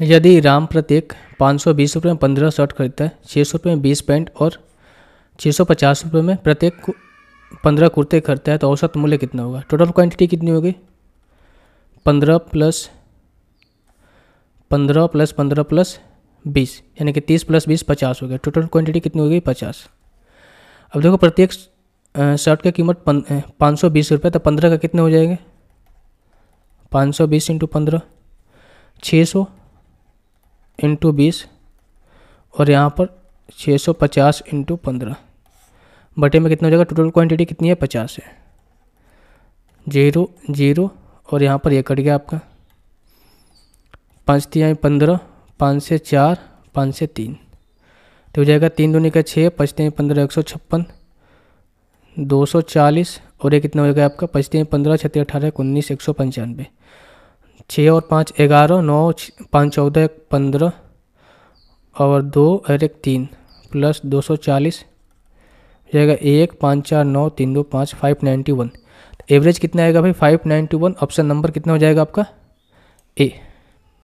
यदि राम प्रत्येक पाँच सौ बीस रुपये में पंद्रह शर्ट खरीदता है छः सौ रुपये में बीस पैंट और छः सौ पचास रुपये में प्रत्येक पंद्रह कुर्ते खरीदता है तो औसत मूल्य कितना होगा टोटल क्वांटिटी कितनी होगी पंद्रह प्लस पंद्रह प्लस पंद्रह प्लस बीस यानी कि तीस प्लस बीस पचास हो गया टोटल क्वांटिटी कितनी होगी पचास अब देखो प्रत्येक शर्ट की कीमत पाँच सौ बीस रुपये तो पंद्रह का कितने हो जाएंगे पाँच सौ बीस इंटू पंद्रह छः सौ इंटू बीस और यहाँ पर 650 सौ पचास इंटू पंद्रह बटे में कितना हो जाएगा टोटल क्वांटिटी कितनी है पचास है जीरो जीरो और यहाँ पर ये कट गया आपका पाँच तीन पंद्रह पाँच से चार पाँच से तीन तो हो जाएगा तीन दूनी का छः पचते पंद्रह एक सौ छप्पन दो सौ चालीस और ये कितना हो जाएगा आपका पचते पंद्रह छत्तीस अठारह उन्नीस एक सौ पंचानवे छः और पाँच ग्यारह नौ पाँच चौदह पंद्रह और दो और एक तीन प्लस दो सौ चालीस जाएगा एक पाँच चार नौ तीन दो पाँच फाइव नाइन्टी वन तो एवरेज कितना आएगा भाई five ninety one option number कितना हो जाएगा आपका ए